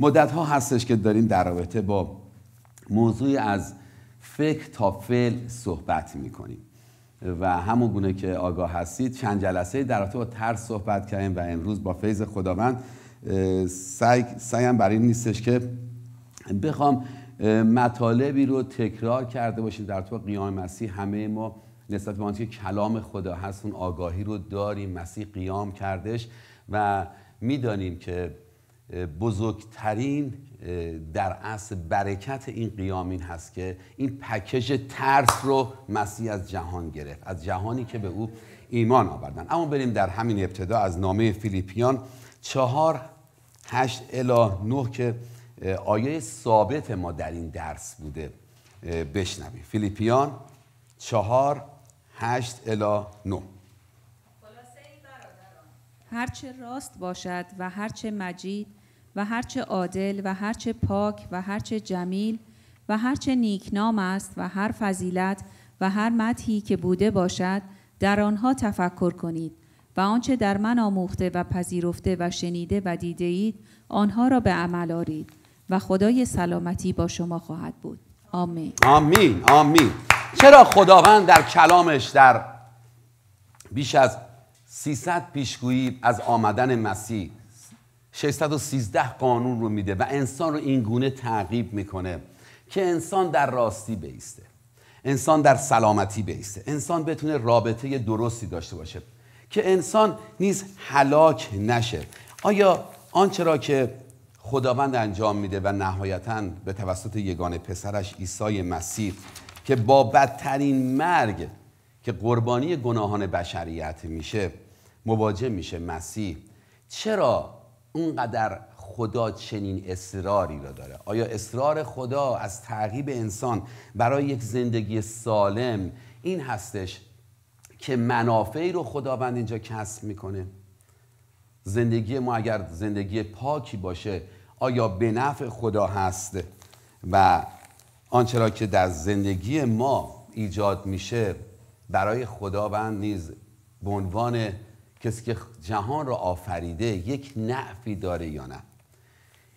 مدت ها هستش که داریم در رابطه با موضوعی از فکر تا فعل صحبت میکنیم و همون گونه که آگاه هستید چند جلسه در رابطه با ترس صحبت کردیم و امروز با فیض خداوند سعی سعیم برای این نیستش که بخوام مطالبی رو تکرار کرده باشیم در تو قیام مسیح همه ما نسبت به که کلام خدا هست اون آگاهی رو داریم مسیح قیام کردش و میدانیم که بزرگترین در اصل برکت این قیامین هست که این پکیج ترس رو مسیح از جهان گرفت از جهانی که به او ایمان آوردن اما بریم در همین ابتدا از نامه فیلیپیان چهار هشت الا نه که آیه ثابت ما در این درس بوده بشنویم فیلیپیان چهار هشت الا نه هرچه راست باشد و هرچه مجید و هرچه عادل و هرچه پاک و هرچه جمیل و هرچه نیکنام است و هر فضیلت و هر مدحی که بوده باشد در آنها تفکر کنید و آنچه در من آموخته و پذیرفته و شنیده و دیده اید آنها را به عمل آرید و خدای سلامتی با شما خواهد بود آمین آمین آمین چرا خداوند در کلامش در بیش از 300 پیشگویی از آمدن مسیح 613 قانون رو میده و انسان رو این گونه تعقیب میکنه که انسان در راستی بیسته انسان در سلامتی بیسته انسان بتونه رابطه درستی داشته باشه که انسان نیز حلاک نشه آیا آنچه که خداوند انجام میده و نهایتا به توسط یگان پسرش عیسی مسیح که با بدترین مرگ که قربانی گناهان بشریت میشه مواجه میشه مسیح چرا اونقدر خدا چنین اصراری را داره آیا اصرار خدا از تعقیب انسان برای یک زندگی سالم این هستش که منافعی رو خداوند اینجا کسب میکنه زندگی ما اگر زندگی پاکی باشه آیا به نفع خدا هست و آنچه را که در زندگی ما ایجاد میشه برای خداوند نیز به عنوان کسی که جهان را آفریده یک نعفی داره یا نه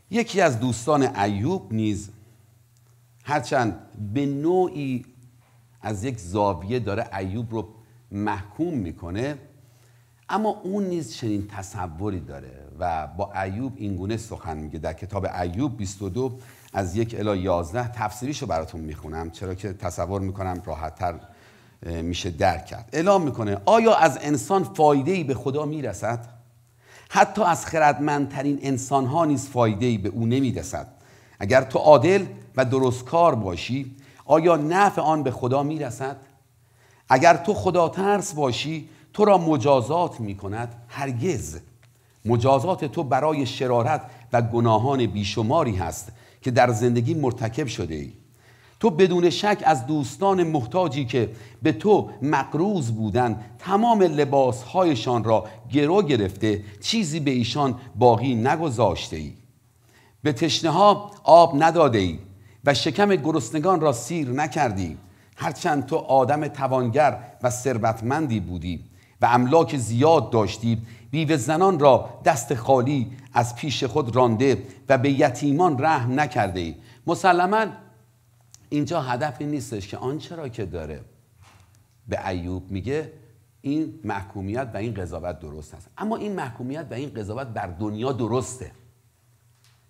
یکی از دوستان ایوب نیز هرچند به نوعی از یک زاویه داره ایوب رو محکوم میکنه اما اون نیز چنین تصوری داره و با ایوب اینگونه سخن میگه در کتاب ایوب 22 از یک الا 11 تفسیریش رو براتون میخونم چرا که تصور میکنم راحتتر میشه درک کرد اعلام میکنه آیا از انسان فایده ای به خدا میرسد حتی از خردمندترین انسان ها نیز فایده ای به او نمیرسد اگر تو عادل و کار باشی آیا نفع آن به خدا میرسد اگر تو خدا ترس باشی تو را مجازات میکند هرگز مجازات تو برای شرارت و گناهان بیشماری هست که در زندگی مرتکب شده ای تو بدون شک از دوستان محتاجی که به تو مقروز بودن تمام لباسهایشان را گرو گرفته چیزی به ایشان باقی نگذاشته ای به تشنه ها آب نداده ای و شکم گرسنگان را سیر نکردی هرچند تو آدم توانگر و ثروتمندی بودی و املاک زیاد داشتی بیوه زنان را دست خالی از پیش خود رانده و به یتیمان رحم نکرده ای مسلما اینجا هدف این نیستش که آنچه چرا که داره به ایوب میگه این محکومیت و این قضاوت درست هست. اما این محکومیت و این قضاوت بر دنیا درسته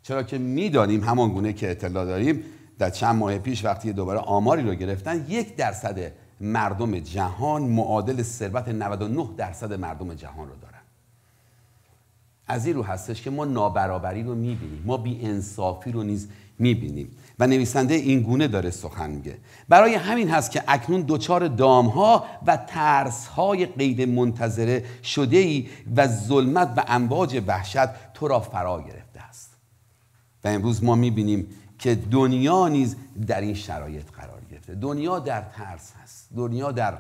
چرا که میدانیم همان گونه که اطلاع داریم در چند ماه پیش وقتی دوباره آماری رو گرفتن یک درصد مردم جهان معادل ثروت 99 درصد مردم جهان رو دارن از این رو هستش که ما نابرابری رو میبینیم ما انصافی رو نیز میبینیم و نویسنده این گونه داره سخن میگه برای همین هست که اکنون دچار دامها و ترسهای قید منتظره شده ای و ظلمت و امواج وحشت تو را فرا گرفته است و امروز ما میبینیم که دنیا نیز در این شرایط قرار گرفته دنیا در ترس هست دنیا در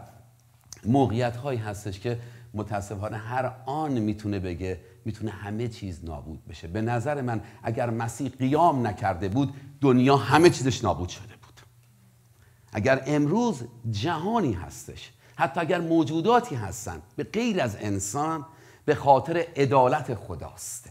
موقعیت هایی هستش که متاسفانه هر آن میتونه بگه میتونه همه چیز نابود بشه به نظر من اگر مسیح قیام نکرده بود دنیا همه چیزش نابود شده بود اگر امروز جهانی هستش حتی اگر موجوداتی هستن به غیر از انسان به خاطر عدالت خداست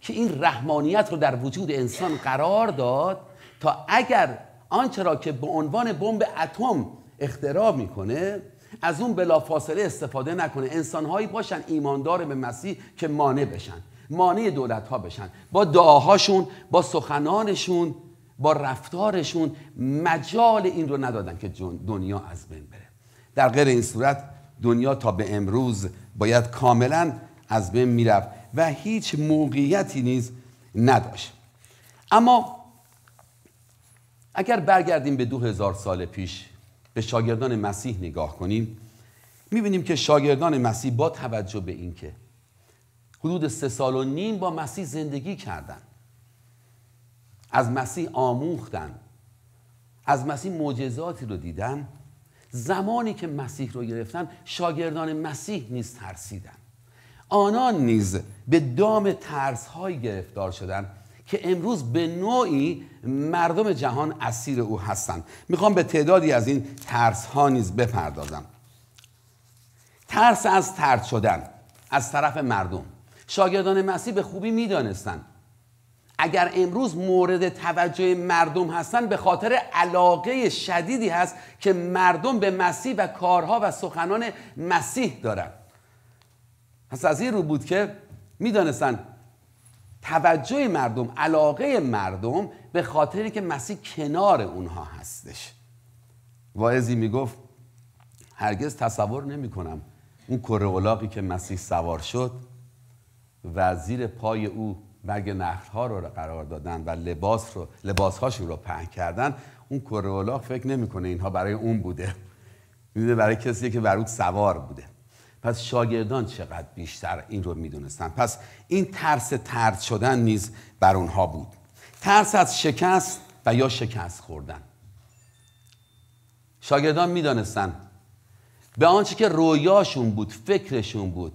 که این رحمانیت رو در وجود انسان قرار داد تا اگر آنچه را که به عنوان بمب اتم اختراع میکنه از اون بلافاصله استفاده نکنه انسانهایی باشن ایماندار به مسیح که مانع بشن مانع دولت ها بشن با دعاهاشون با سخنانشون با رفتارشون مجال این رو ندادن که دنیا از بین بره در غیر این صورت دنیا تا به امروز باید کاملا از بین میرفت و هیچ موقعیتی نیز نداشت اما اگر برگردیم به دو هزار سال پیش به شاگردان مسیح نگاه کنیم میبینیم که شاگردان مسیح با توجه به اینکه حدود سه سال و نیم با مسیح زندگی کردند از مسیح آموختن از مسیح معجزاتی رو دیدن زمانی که مسیح رو گرفتن شاگردان مسیح نیز ترسیدن آنان نیز به دام ترس های گرفتار شدند که امروز به نوعی مردم جهان اسیر او هستند میخوام به تعدادی از این ترس ها نیز بپردازم ترس از ترد شدن از طرف مردم شاگردان مسیح به خوبی میدانستند اگر امروز مورد توجه مردم هستند به خاطر علاقه شدیدی هست که مردم به مسیح و کارها و سخنان مسیح دارند پس از این رو بود که میدانستند توجه مردم علاقه مردم به خاطر که مسیح کنار اونها هستش واعظی میگفت هرگز تصور نمی کنم اون کره که مسیح سوار شد و زیر پای او برگ نخلها رو قرار دادن و لباس رو لباسهاشون رو پهن کردن اون کره فکر نمیکنه اینها برای اون بوده میده برای کسی که برود سوار بوده پس شاگردان چقدر بیشتر این رو میدونستن پس این ترس ترد شدن نیز بر اونها بود ترس از شکست و یا شکست خوردن شاگردان میدانستن به آنچه که رویاشون بود فکرشون بود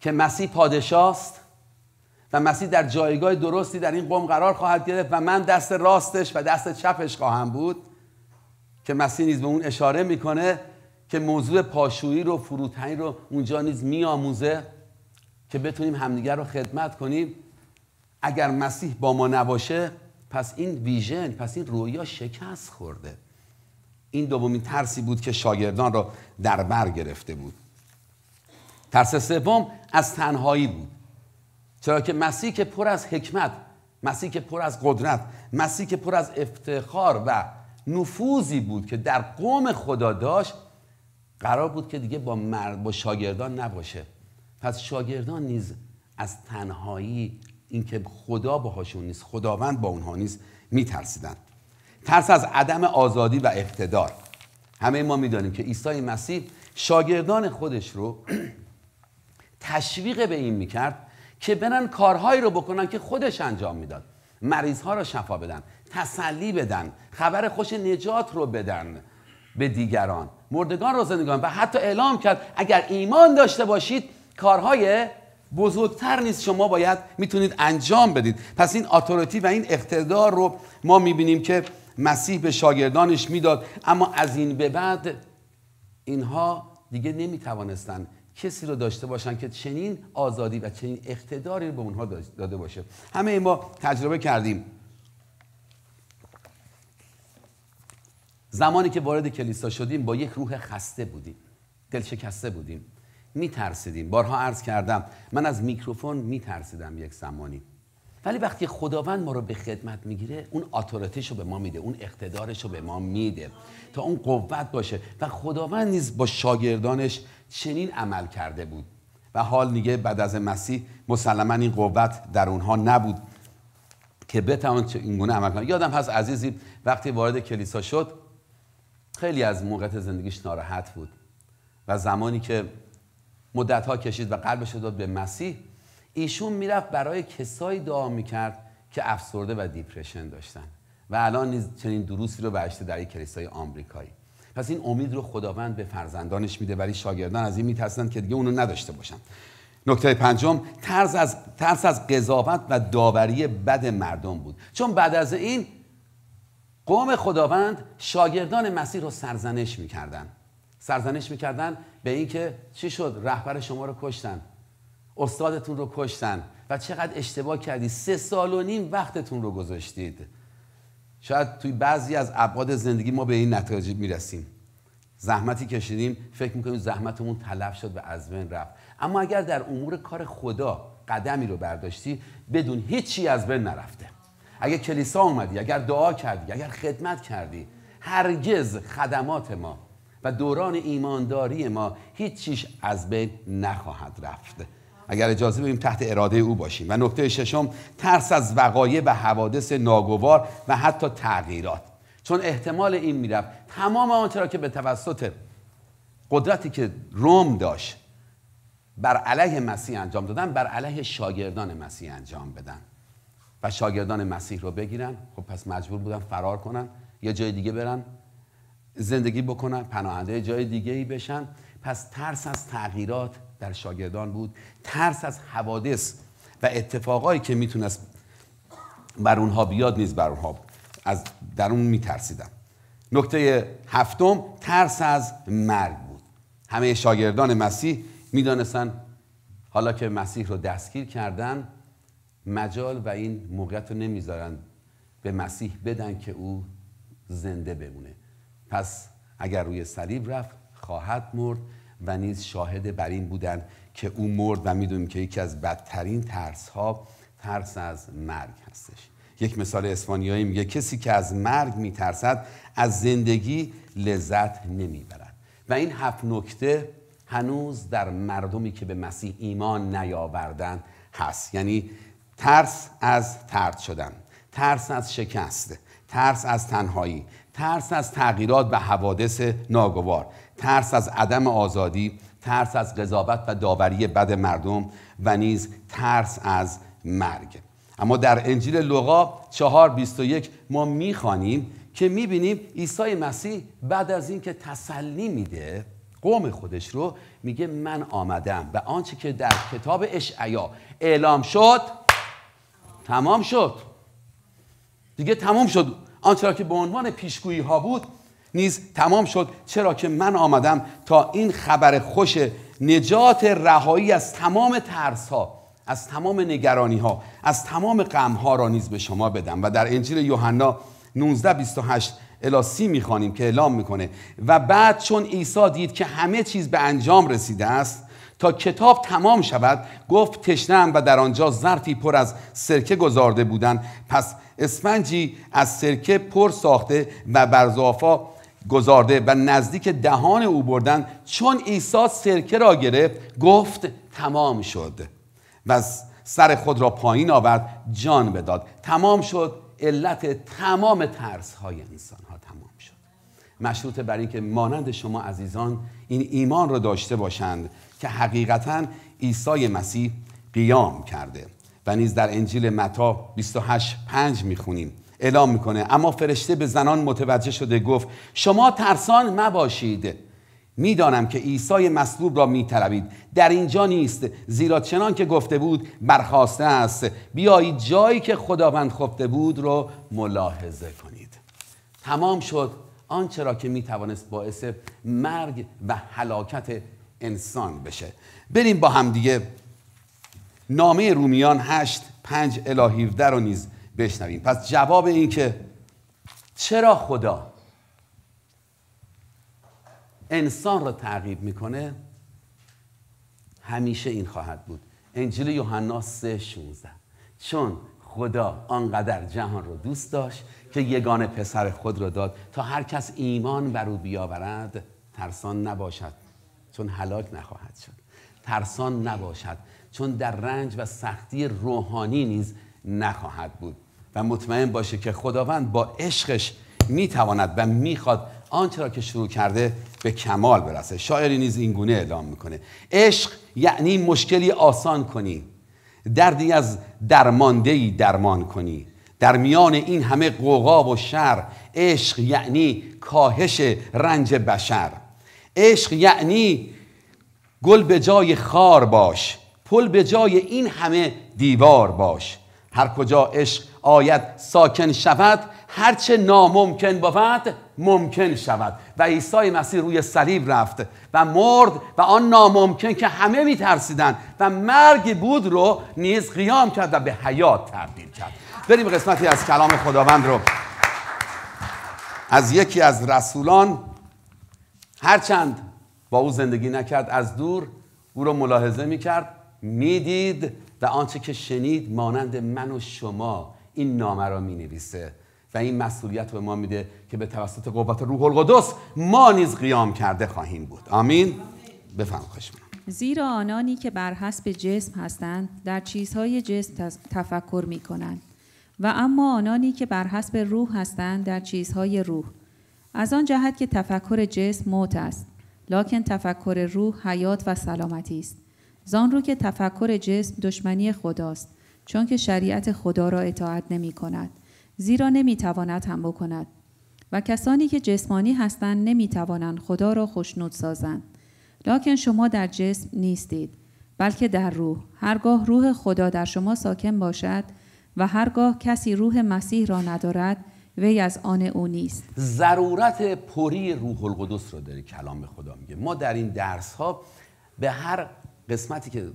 که مسیح پادشاست و مسیح در جایگاه درستی در این قوم قرار خواهد گرفت و من دست راستش و دست چپش خواهم بود که مسیح نیز به اون اشاره میکنه که موضوع پاشویی رو فروتنی رو اونجا نیز میآموزه که بتونیم همدیگر رو خدمت کنیم اگر مسیح با ما نباشه پس این ویژن پس این رویا شکست خورده این دومین ترسی بود که شاگردان را در بر گرفته بود ترس سوم از تنهایی بود چرا که مسیح که پر از حکمت مسیح که پر از قدرت مسیح که پر از افتخار و نفوذی بود که در قوم خدا داشت قرار بود که دیگه با مرد با شاگردان نباشه پس شاگردان نیز از تنهایی اینکه خدا باهاشون نیست خداوند با اونها نیست میترسیدن ترس از عدم آزادی و اقتدار همه ما میدانیم که عیسی مسیح شاگردان خودش رو تشویق به این میکرد که برن کارهایی رو بکنن که خودش انجام میداد مریض ها رو شفا بدن تسلی بدن خبر خوش نجات رو بدن به دیگران مردگان را زندگان و حتی اعلام کرد اگر ایمان داشته باشید کارهای بزرگتر نیست شما باید میتونید انجام بدید پس این اتوریتی و این اقتدار رو ما میبینیم که مسیح به شاگردانش میداد اما از این به بعد اینها دیگه نمیتوانستن کسی رو داشته باشن که چنین آزادی و چنین اقتداری رو به اونها داده باشه همه ما تجربه کردیم زمانی که وارد کلیسا شدیم با یک روح خسته بودیم دلشکسته بودیم میترسیدیم بارها عرض کردم من از میکروفون میترسیدم یک زمانی ولی وقتی خداوند ما رو به خدمت میگیره اون اتوریتیش رو به ما میده اون اقتدارش رو به ما میده تا اون قوت باشه و خداوند نیز با شاگردانش چنین عمل کرده بود و حال دیگه بعد از مسیح مسلما این قوت در اونها نبود که بتوان اینگونه عمل کنه یادم هست عزیزی وقتی وارد کلیسا شد خیلی از موقعیت زندگیش ناراحت بود و زمانی که مدتها کشید و قلبش داد به مسیح ایشون میرفت برای کسایی دعا میکرد که افسرده و دیپرشن داشتن و الان نیز چنین دروسی رو برشته در یک کلیسای آمریکایی پس این امید رو خداوند به فرزندانش میده ولی شاگردان از این میترسن که دیگه اونو نداشته باشن نکته پنجم ترس از, ترس از قضاوت و داوری بد مردم بود چون بعد از این قوم خداوند شاگردان مسیح رو سرزنش میکردن سرزنش میکردن به اینکه چی شد رهبر شما رو کشتن استادتون رو کشتن و چقدر اشتباه کردی سه سال و نیم وقتتون رو گذاشتید شاید توی بعضی از ابعاد زندگی ما به این نتایج میرسیم زحمتی کشیدیم فکر میکنیم زحمتمون تلف شد و از بین رفت اما اگر در امور کار خدا قدمی رو برداشتی بدون هیچی از بین نرفته اگر کلیسا اومدی اگر دعا کردی اگر خدمت کردی هرگز خدمات ما و دوران ایمانداری ما هیچیش از بین نخواهد رفت اگر اجازه بدیم تحت اراده او باشیم و نکته ششم ترس از وقایع و حوادث ناگوار و حتی تغییرات چون احتمال این میرفت تمام آنچه را که به توسط قدرتی که روم داشت بر علیه مسیح انجام دادن بر علیه شاگردان مسیح انجام بدن و شاگردان مسیح رو بگیرن خب پس مجبور بودن فرار کنن یا جای دیگه برن زندگی بکنن پناهنده جای دیگه ای بشن پس ترس از تغییرات در شاگردان بود ترس از حوادث و اتفاقایی که میتونست بر اونها بیاد نیز بر اونها از در اون میترسیدن نکته هفتم ترس از مرگ بود همه شاگردان مسیح میدانستن حالا که مسیح رو دستگیر کردن مجال و این موقعیت رو نمیذارن به مسیح بدن که او زنده بمونه پس اگر روی صلیب رفت خواهد مرد و نیز شاهد بر این بودن که او مرد و میدونیم که یکی از بدترین ترس ها ترس از مرگ هستش یک مثال اسپانیایی میگه کسی که از مرگ میترسد از زندگی لذت نمیبرد و این هفت نکته هنوز در مردمی که به مسیح ایمان نیاوردن هست یعنی ترس از ترد شدن ترس از شکست ترس از تنهایی ترس از تغییرات و حوادث ناگوار ترس از عدم آزادی ترس از قضاوت و داوری بد مردم و نیز ترس از مرگ اما در انجیل لوقا 4:21 ما میخوانیم که میبینیم عیسی مسیح بعد از اینکه تسلی میده قوم خودش رو میگه من آمدم و آنچه که در کتاب اشعیا اعلام شد تمام شد دیگه تمام شد آنچه که به عنوان پیشگویی ها بود نیز تمام شد چرا که من آمدم تا این خبر خوش نجات رهایی از تمام ترس ها از تمام نگرانی ها از تمام غم ها را نیز به شما بدم و در انجیل یوحنا 19 28 الی میخوانیم که اعلام میکنه و بعد چون عیسی دید که همه چیز به انجام رسیده است تا کتاب تمام شود گفت تشنم و در آنجا ظرفی پر از سرکه گذارده بودند پس اسفنجی از سرکه پر ساخته و بر زافا گذارده و نزدیک دهان او بردن چون عیسی سرکه را گرفت گفت تمام شد و سر خود را پایین آورد جان بداد تمام شد علت تمام ترس های انسان ها تمام شد مشروط بر اینکه مانند شما عزیزان این ایمان را داشته باشند که حقیقتا عیسی مسیح قیام کرده و نیز در انجیل متا 28.5 میخونیم اعلام میکنه اما فرشته به زنان متوجه شده گفت شما ترسان مباشید میدانم که عیسی مصلوب را میطلبید در اینجا نیست زیرا چنان که گفته بود برخواسته است بیایید جایی که خداوند خفته بود را ملاحظه کنید تمام شد آنچه را که میتوانست باعث مرگ و هلاکت انسان بشه بریم با هم دیگه نامه رومیان 8 5 الی 17 رو نیز بشنویم پس جواب این که چرا خدا انسان را تعقیب میکنه همیشه این خواهد بود انجیل یوحنا سه 16 چون خدا آنقدر جهان را دوست داشت که یگان پسر خود را داد تا هر کس ایمان بر او بیاورد ترسان نباشد چون هلاک نخواهد شد ترسان نباشد چون در رنج و سختی روحانی نیز نخواهد بود و مطمئن باشه که خداوند با عشقش میتواند و میخواد آنچه را که شروع کرده به کمال برسه شاعری نیز اینگونه اعلام میکنه عشق یعنی مشکلی آسان کنی دردی از درماندهی درمان کنی در میان این همه قوقا و شر عشق یعنی کاهش رنج بشر عشق یعنی گل به جای خار باش پل به جای این همه دیوار باش هر کجا عشق آید ساکن شود هرچه ناممکن بود ممکن شود و عیسی مسیح روی صلیب رفت و مرد و آن ناممکن که همه ترسیدن و مرگ بود رو نیز قیام کرد و به حیات تبدیل کرد بریم قسمتی از کلام خداوند رو از یکی از رسولان هرچند با او زندگی نکرد از دور او را ملاحظه میکرد میدید و آنچه که شنید مانند من و شما این نامه را می و این مسئولیت به ما میده که به توسط قوت روح القدس ما نیز قیام کرده خواهیم بود آمین بفهم خوشم زیرا آنانی که بر حسب جسم هستند در چیزهای جسم تفکر می کنند و اما آنانی که بر حسب روح هستند در چیزهای روح از آن جهت که تفکر جسم موت است لکن تفکر روح حیات و سلامتی است زان رو که تفکر جسم دشمنی خداست چون که شریعت خدا را اطاعت نمی کند زیرا نمی تواند هم بکند و کسانی که جسمانی هستند نمی توانند خدا را خوشنود سازند لکن شما در جسم نیستید بلکه در روح هرگاه روح خدا در شما ساکن باشد و هرگاه کسی روح مسیح را ندارد وی از آن او نیست ضرورت پری روح القدس رو داره کلام خدا میگه ما در این درس ها به هر قسمتی که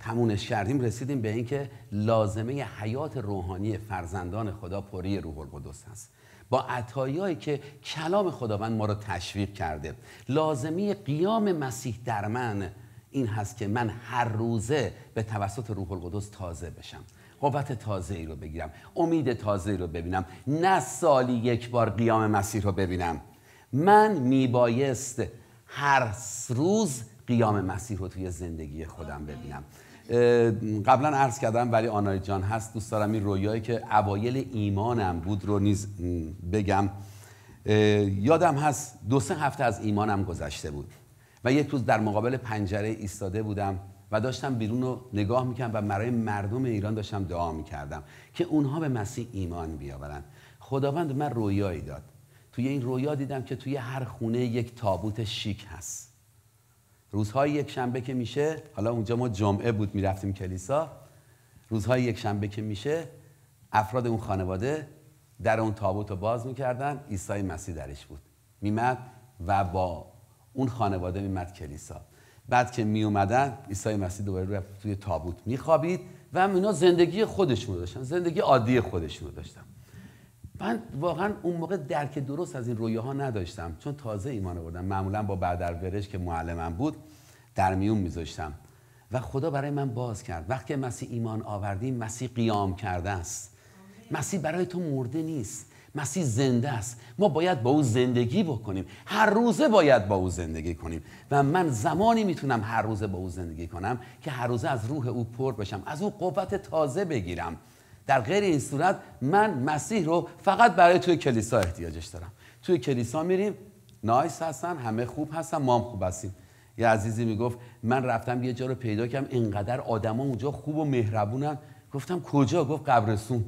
تمونش کردیم رسیدیم به اینکه لازمه حیات روحانی فرزندان خدا پری روح القدس هست با عطایایی که کلام خداوند ما رو تشویق کرده لازمه قیام مسیح در من این هست که من هر روزه به توسط روح القدس تازه بشم قوت تازه ای رو بگیرم امید تازه ای رو ببینم نه سالی یک بار قیام مسیح رو ببینم من میبایست هر روز قیام مسیح رو توی زندگی خودم ببینم قبلا عرض کردم ولی آنای جان هست دوست دارم این رویایی که اوایل ایمانم بود رو نیز بگم یادم هست دو سه هفته از ایمانم گذشته بود و یک روز در مقابل پنجره ایستاده بودم و داشتم بیرون رو نگاه میکردم و برای مردم ایران داشتم دعا میکردم که اونها به مسیح ایمان بیاورن خداوند من رویایی داد توی این رویا دیدم که توی هر خونه یک تابوت شیک هست روزهای یک شنبه که میشه حالا اونجا ما جمعه بود میرفتیم کلیسا روزهای یک شنبه که میشه افراد اون خانواده در اون تابوت رو باز میکردن عیسی مسیح درش بود میمد و با اون خانواده میمد کلیسا بعد که می اومدن عیسی مسیح دوباره رفت توی تابوت میخوابید و هم اینا زندگی خودشون رو داشتن زندگی عادی خودشون رو داشتن من واقعا اون موقع درک درست از این رویاها نداشتم چون تازه ایمان آوردم معمولا با بدر ورش که معلمم بود در میون میذاشتم و خدا برای من باز کرد وقتی مسیح ایمان آوردیم مسیح قیام کرده است مسیح برای تو مرده نیست مسیح زنده است ما باید با او زندگی بکنیم هر روزه باید با او زندگی کنیم و من زمانی میتونم هر روزه با او زندگی کنم که هر روزه از روح او پر بشم از او قوت تازه بگیرم در غیر این صورت من مسیح رو فقط برای توی کلیسا احتیاجش دارم توی کلیسا میریم نایس هستن همه خوب هستن ما هم خوب هستیم یه عزیزی میگفت من رفتم یه جا رو پیدا کردم اینقدر آدما اونجا خوب و مهربونن گفتم کجا گفت قبرستون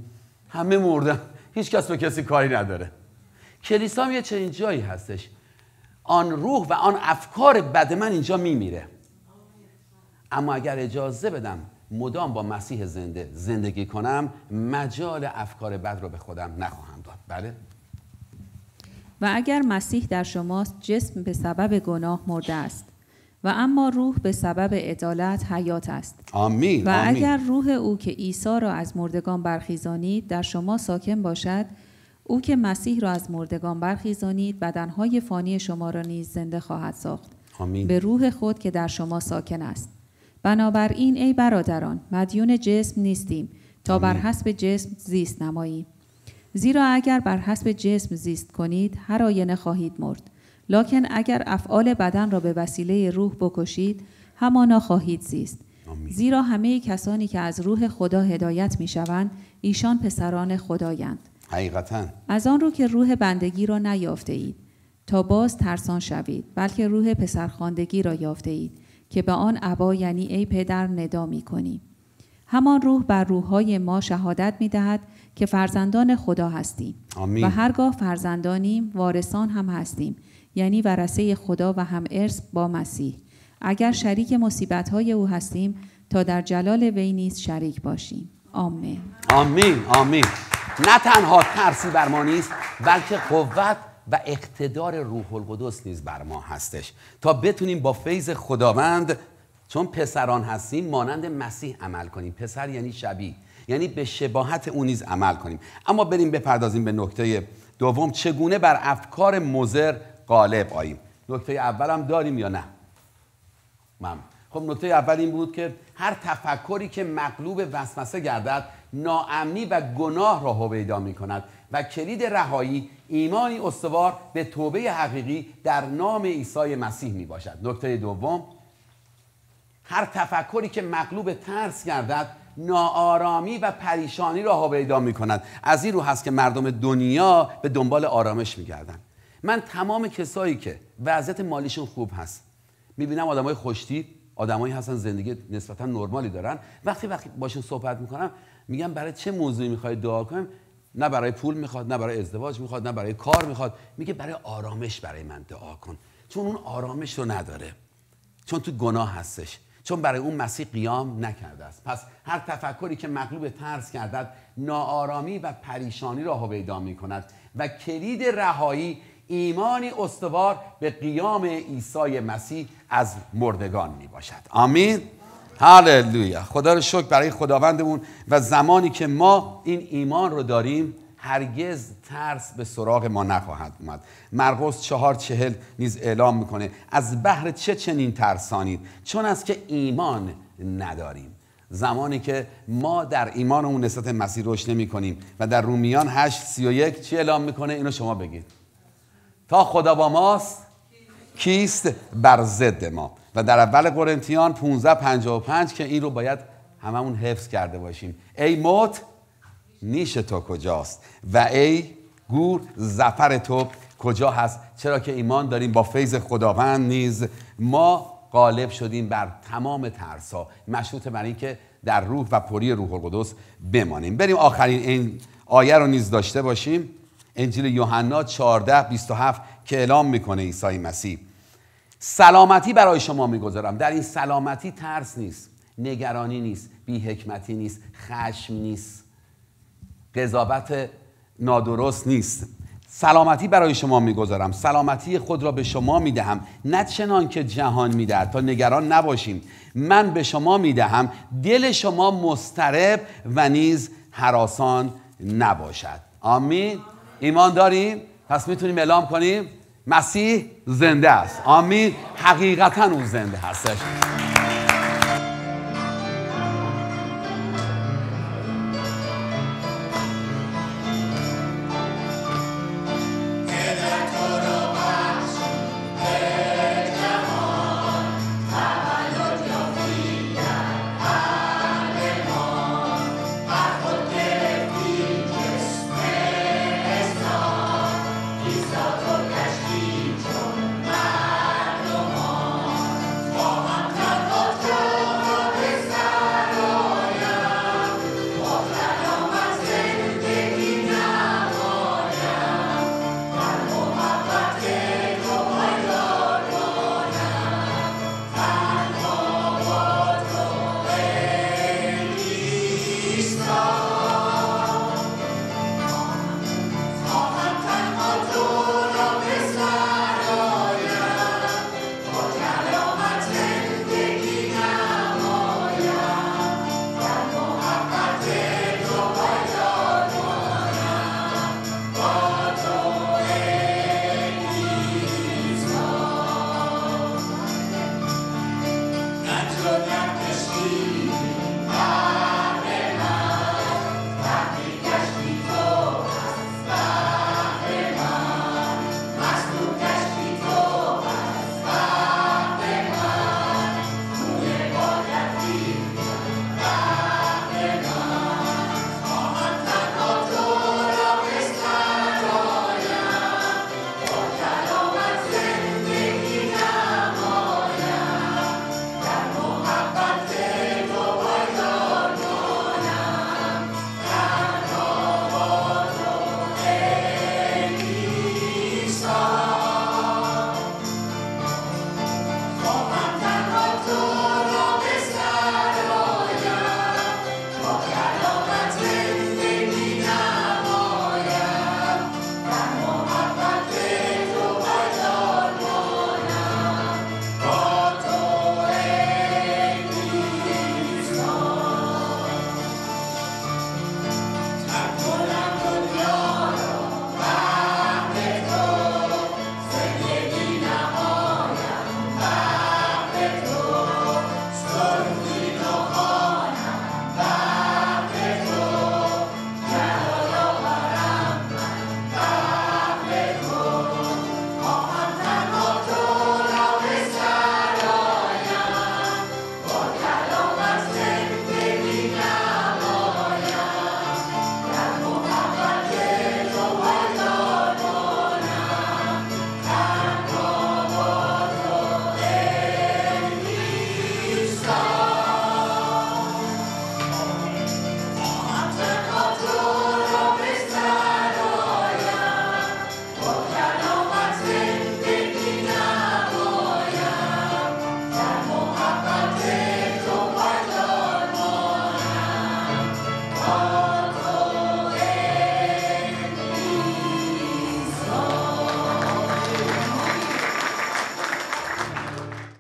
همه مردن هیچ کس به کسی کاری نداره کلیسا هم یه چنین جایی هستش آن روح و آن افکار بد من اینجا میمیره اما اگر اجازه بدم مدام با مسیح زنده زندگی کنم مجال افکار بد رو به خودم نخواهم داد بله و اگر مسیح در شماست جسم به سبب گناه مرده است و اما روح به سبب عدالت حیات است آمین و اگر روح او که عیسی را از مردگان برخیزانید در شما ساکن باشد او که مسیح را از مردگان برخیزانید بدنهای فانی شما را نیز زنده خواهد ساخت آمین. به روح خود که در شما ساکن است بنابراین ای برادران مدیون جسم نیستیم تا بر حسب جسم زیست نماییم زیرا اگر بر حسب جسم زیست کنید هر آینه خواهید مرد لکن اگر افعال بدن را به وسیله روح بکشید همانا خواهید زیست زیرا همه کسانی که از روح خدا هدایت میشوند ایشان پسران خدایند حقیقتا از آن رو که روح بندگی را نیافته اید تا باز ترسان شوید بلکه روح پسرخواندگی را یافته اید که به آن ابا یعنی ای پدر ندا می همان روح بر روحهای ما شهادت می دهد که فرزندان خدا هستیم و هرگاه فرزندانیم وارثان هم هستیم یعنی ورسه خدا و هم ارث با مسیح اگر شریک مصیبت های او هستیم تا در جلال وی نیز شریک باشیم آمین آمین آمین نه تنها ترسی بر ما نیست بلکه قوت و اقتدار روح القدس نیز بر ما هستش تا بتونیم با فیض خداوند چون پسران هستیم مانند مسیح عمل کنیم پسر یعنی شبیه یعنی به شباهت او نیز عمل کنیم اما بریم بپردازیم به نکته دوم چگونه بر افکار مزر قالب آییم نکته اول هم داریم یا نه مم. خب نکته اول این بود که هر تفکری که مقلوب وسوسه گردد ناامنی و گناه را هویدا می کند و کلید رهایی ایمانی استوار به توبه حقیقی در نام عیسی مسیح می باشد نکته دوم هر تفکری که مقلوب ترس گردد ناآرامی و پریشانی را هویدا می کند از این رو هست که مردم دنیا به دنبال آرامش می گردند من تمام کسایی که وضعیت مالیشون خوب هست میبینم آدمای خوشتی آدمایی هستن زندگی نسبتا نرمالی دارن وقتی وقتی باشون صحبت میکنم میگم برای چه موضوعی میخوای دعا کنیم نه برای پول میخواد نه برای ازدواج میخواد نه برای کار میخواد میگه برای آرامش برای من دعا کن چون اون آرامش رو نداره چون تو گناه هستش چون برای اون مسیح قیام نکرده است پس هر تفکری که مغلوب ترس کرده ناآرامی و پریشانی را هویدا می کند و کلید رهایی ایمانی استوار به قیام عیسی مسیح از مردگان می باشد آمین هللویا خدا رو شکر برای خداوندمون و زمانی که ما این ایمان رو داریم هرگز ترس به سراغ ما نخواهد اومد مرقس چهار چهل نیز اعلام میکنه از بحر چه چنین ترسانید چون از که ایمان نداریم زمانی که ما در ایمان اون نسبت مسیح رشد نمی کنیم و در رومیان 8 یک چی اعلام میکنه اینو شما بگید تا خدا با ماست کیست بر ضد ما و در اول قرنتیان 15 55 که این رو باید هممون حفظ کرده باشیم ای موت نیش تو کجاست و ای گور زفر تو کجا هست چرا که ایمان داریم با فیض خداوند نیز ما غالب شدیم بر تمام ترسا مشروط بر اینکه در روح و پری روح القدس بمانیم بریم آخرین این آیه رو نیز داشته باشیم انجیل یوحنا 14 27 که اعلام میکنه عیسی مسیح سلامتی برای شما میگذارم در این سلامتی ترس نیست نگرانی نیست بی حکمتی نیست خشم نیست قضاوت نادرست نیست سلامتی برای شما میگذارم سلامتی خود را به شما میدهم نه چنان که جهان میدهد تا نگران نباشیم من به شما میدهم دل شما مسترب و نیز حراسان نباشد آمین ایمان داریم پس میتونیم اعلام کنیم مسیح زنده است آمین حقیقتا اون زنده هستش